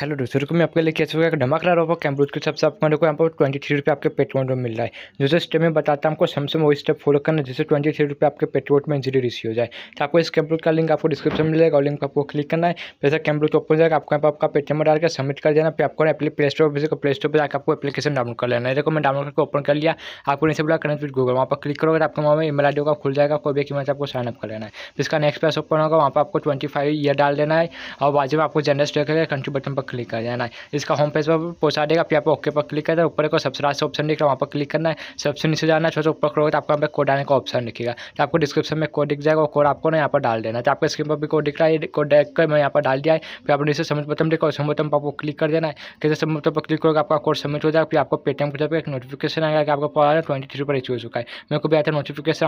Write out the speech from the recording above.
hello दोस्तों रुको मैं आपके लिए कैसे होगा धमाकेदार ऑफर कैम्ब्रूज के सबसे आपको को यहाँ पर ट्वेंटी थ्री रुपये आपके पेट्रोल में मिल रहा है जो जो स्टेप में बताता हूँ आपको सैमसंग वही स्टेप फॉलो करना जिससे ट्वेंटी थ्री रुपये आपके पेट्रोल में जीरो रिसीव हो जाए तो आपको इस कैम्ब्रूज का लिंक आपको डिस्क्रिप्शन में मिलेगा और लिंक आपको क्लिक करना है जैसे कैम्ब्रूज ओपन जाएगा आपको यहाँ पर आपका पेटीएम डाल के सबमिट कर देना फिर आपको प्ले स्टोर पर प्ले स्टोर पर जाकर आपको एप्लीकेशन डाउनलोड कर लेना है देखो मैं डाउनलोड करके ओपन कर लिया आपको नीचे बुला कनेक्ट विद गूगल वहाँ पर क्लिक करोगे तो आपको वहाँ में ईमेल आई होगा खुल जाएगा कोई भी मैं आपको साइनअप कर लेना है तो इसका नेक्स्ट पैस ओपन होगा वहाँ पर आपको ट्वेंटी फाइव ईयर डाल देना है और बाजू में आपको जनरल स्टेक कंट्री बटन पर पर क्लिक कर जाना है इसका होम पेज पर पहुँचा देगा फिर आप ओके पर क्लिक करना है ऊपर को सबसे लास्ट ऑप्शन दिख रहा है वहाँ पर क्लिक करना है सबसे नीचे जाना है छोटे ऊपर करोगे तो आपको यहाँ पर कोड आने का ऑप्शन दिखेगा तो आपको डिस्क्रिप्शन में कोड दिख जाएगा कोड आपको ना यहाँ पर डाल देना तो आपको स्क्रीन पर भी कोड दिख रहा है कोड देख कर मैं यहाँ पर डाल दिया है फिर आप नीचे समझ बटन देखो समझ बटन पर आपको क्लिक कर देना है कैसे समझ सबमिट पर क्लिक करोगे आपका कोड सबमिट हो जाएगा फिर आपको पेटीएम पर एक नोटिफिकेशन आएगा कि आपका पॉल ट्वेंटी थ्री पर रिच हो चुका है मेरे को भी आता था नोटिफिकेशन